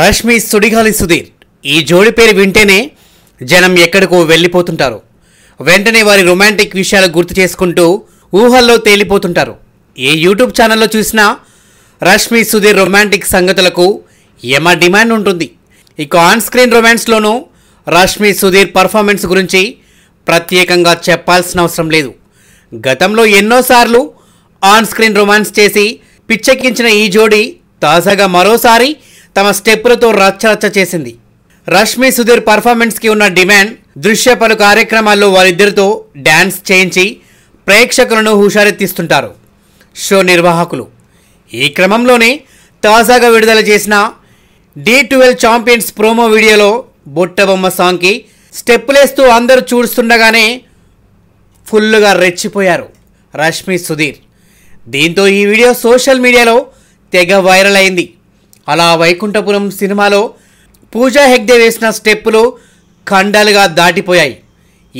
రష్మి సుడిగాలి సుధీర్ ఈ జోడి పేరు వింటేనే జనం ఎక్కడికో వెళ్ళిపోతుంటారు వెంటనే వారి రొమాంటిక్ విషయాలు గుర్తు చేసుకుంటూ ఊహల్లో తేలిపోతుంటారు ఏ యూట్యూబ్ ఛానల్లో చూసినా రష్మి సుధీర్ రొమాంటిక్ సంగతులకు ఎమ డిమాండ్ ఉంటుంది ఇక ఆన్ స్క్రీన్ రొమాన్స్లోనూ రష్మి సుధీర్ పర్ఫార్మెన్స్ గురించి ప్రత్యేకంగా చెప్పాల్సిన అవసరం లేదు గతంలో ఎన్నోసార్లు ఆన్ స్క్రీన్ రొమాన్స్ చేసి పిచ్చెక్కించిన ఈ జోడి తాజాగా మరోసారి తమ స్టెప్పులతో రచ్చరచ్చ చేసింది రష్మి సుధీర్ పర్ఫార్మెన్స్కి ఉన్న డిమాండ్ దృశ్య పలు కార్యక్రమాల్లో వారిద్దరితో డ్యాన్స్ చేయించి ప్రేక్షకులను హుషారెత్తిస్తుంటారు షో నిర్వాహకులు ఈ క్రమంలోనే తాజాగా విడుదల చేసిన డి ట్వెల్వ్ ఛాంపియన్స్ ప్రోమో వీడియోలో బొట్టబొమ్మ సాంగ్కి స్టెప్పులేస్తూ అందరూ చూస్తుండగానే ఫుల్గా రెచ్చిపోయారు రష్మి సుధీర్ దీంతో ఈ వీడియో సోషల్ మీడియాలో తెగ వైరల్ అయింది అలా వైకుంఠపురం సినిమాలో పూజా హెగ్డే వేసిన స్టెప్పులు ఖండాలుగా దాటిపోయాయి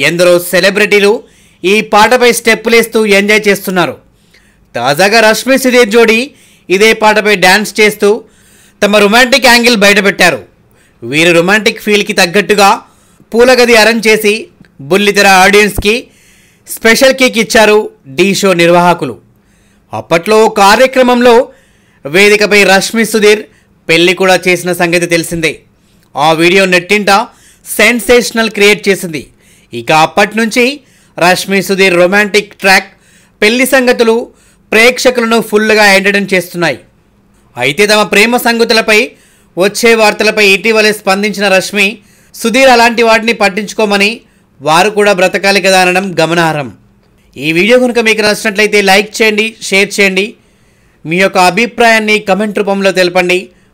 ఎందరో సెలబ్రిటీలు ఈ పాటపై స్టెప్పులేస్తూ ఎంజాయ్ చేస్తున్నారు తాజాగా రష్మి సుధీర్ జోడి ఇదే పాటపై డ్యాన్స్ చేస్తూ తమ రొమాంటిక్ యాంగిల్ బయటపెట్టారు వీరి రొమాంటిక్ ఫీల్కి తగ్గట్టుగా పూలగది అరేంజ్ చేసి బుల్లితెర ఆడియన్స్కి స్పెషల్ కేక్ ఇచ్చారు డీ షో నిర్వాహకులు అప్పట్లో కార్యక్రమంలో వేదికపై రష్మి సుధీర్ పెళ్లి కూడా చేసిన సంగతి తెలిసిందే ఆ వీడియో నెట్టింట సెన్సేషనల్ క్రియేట్ చేసింది ఇక అప్పటి నుంచి రష్మి సుధీర్ రొమాంటిక్ ట్రాక్ పెళ్లి సంగతులు ప్రేక్షకులను ఫుల్గా ఎంటర్టైన్ చేస్తున్నాయి అయితే తమ ప్రేమ సంగతులపై వచ్చే వార్తలపై ఇటీవలే స్పందించిన రష్మి సుధీర్ అలాంటి వాటిని పట్టించుకోమని వారు కూడా బ్రతకాలి కదా అనడం గమనార్హం ఈ వీడియో కనుక మీకు నచ్చినట్లయితే లైక్ చేయండి షేర్ చేయండి మీ యొక్క అభిప్రాయాన్ని కమెంట్ రూపంలో తెలపండి